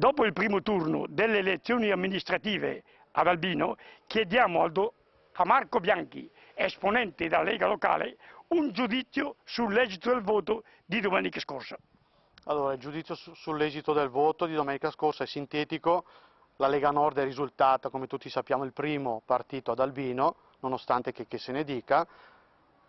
Dopo il primo turno delle elezioni amministrative ad Albino, chiediamo a Marco Bianchi, esponente della Lega Locale, un giudizio sull'esito del voto di domenica scorsa. Allora, il giudizio sull'esito del voto di domenica scorsa è sintetico. La Lega Nord è risultata, come tutti sappiamo, il primo partito ad Albino, nonostante che, che se ne dica.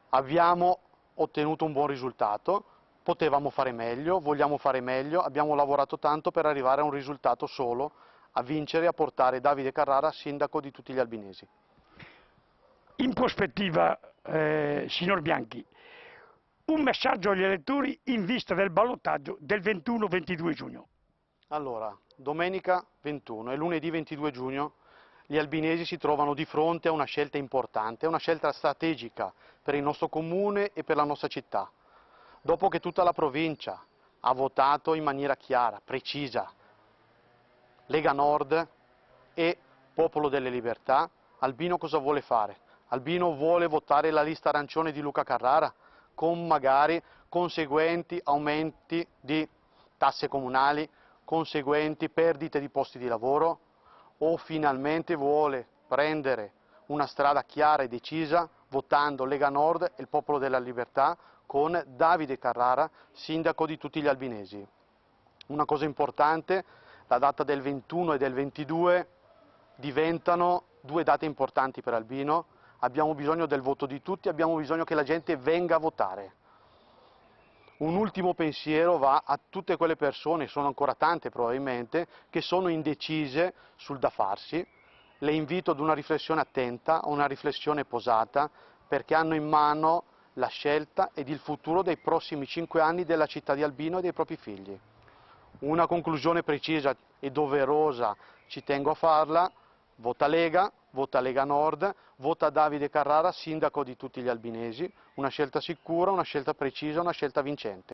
Abbiamo ottenuto un buon risultato, potevamo fare meglio, vogliamo fare meglio, abbiamo lavorato tanto per arrivare a un risultato solo, a vincere e a portare Davide Carrara sindaco di tutti gli albinesi. In prospettiva, eh, signor Bianchi, un messaggio agli elettori in vista del ballottaggio del 21-22 giugno. Allora, domenica 21 e lunedì 22 giugno gli albinesi si trovano di fronte a una scelta importante, una scelta strategica per il nostro comune e per la nostra città dopo che tutta la provincia ha votato in maniera chiara, precisa, Lega Nord e Popolo delle Libertà, Albino cosa vuole fare? Albino vuole votare la lista arancione di Luca Carrara con magari conseguenti aumenti di tasse comunali, conseguenti perdite di posti di lavoro o finalmente vuole prendere una strada chiara e decisa votando Lega Nord e il Popolo della Libertà con Davide Carrara, sindaco di tutti gli albinesi. Una cosa importante, la data del 21 e del 22 diventano due date importanti per Albino, abbiamo bisogno del voto di tutti, abbiamo bisogno che la gente venga a votare. Un ultimo pensiero va a tutte quelle persone, sono ancora tante probabilmente, che sono indecise sul da farsi, le invito ad una riflessione attenta, una riflessione posata, perché hanno in mano la scelta ed il futuro dei prossimi cinque anni della città di Albino e dei propri figli. Una conclusione precisa e doverosa ci tengo a farla, vota Lega, vota Lega Nord, vota Davide Carrara, sindaco di tutti gli albinesi, una scelta sicura, una scelta precisa, una scelta vincente.